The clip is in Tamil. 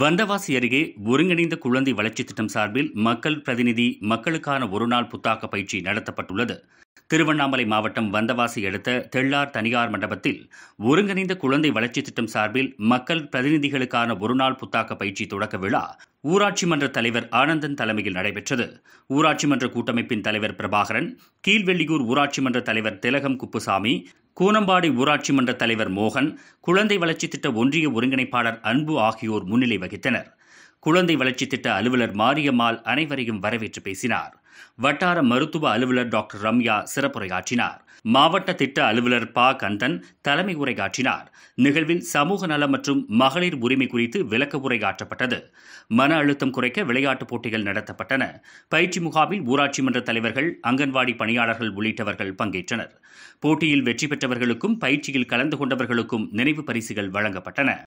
வந்தவாசி அருகே ஒருங்கிணைந்த குழந்தை வளர்ச்சி திட்டம் சார்பில் மக்கள் பிரதிநிதி மக்களுக்கான ஒருநாள் புத்தாக்க பயிற்சி நடத்தப்பட்டுள்ளது திருவண்ணாமலை மாவட்டம் வந்தவாசி அடுத்த தெள்ளார் தனியார் மண்டபத்தில் ஒருங்கிணைந்த குழந்தை வளர்ச்சி திட்டம் சார்பில் மக்கள் பிரதிநிதிகளுக்கான ஒருநாள் புத்தாக்க பயிற்சி தொடக்க விழா ஊராட்சி மன்ற தலைவர் ஆனந்தன் தலைமையில் நடைபெற்றது ஊராட்சி மன்ற கூட்டமைப்பின் தலைவர் பிரபாகரன் கீழ்வெள்ளியூர் ஊராட்சி மன்ற தலைவர் திலகம் குப்புசாமி கூனம்பாடி ஊராட்சி மன்ற தலைவர் மோகன் குழந்தை வளர்ச்சி திட்ட ஒன்றிய ஒருங்கிணைப்பாளர் அன்பு ஆகியோர் முன்னிலை வகித்தனர் குழந்தை வளர்ச்சி திட்ட அலுவலர் மாரியம்மாள் அனைவரையும் வரவேற்று பேசினார் வட்டார மருத்துவ அலுவலர் டாக்டர் ரம்யா சிறப்புரையாற்றினார் மாவட்ட திட்ட அலுவலர் பா கந்தன் தலைமை உரையாற்றினார் நிகழ்வில் சமூக நலம் மற்றும் மகளிர் உரிமை குறித்து விளக்க உரையாற்றப்பட்டது மன அழுத்தம் குறைக்க விளையாட்டுப் போட்டிகள் நடத்தப்பட்டன பயிற்சி முகாமில் ஊராட்சி மன்ற தலைவர்கள் அங்கன்வாடி பணியாளர்கள் உள்ளிட்டவர்கள் பங்கேற்றனர் போட்டியில் வெற்றி பெற்றவர்களுக்கும் பயிற்சியில் கலந்து கொண்டவர்களுக்கும் நினைவு பரிசுகள் வழங்கப்பட்டன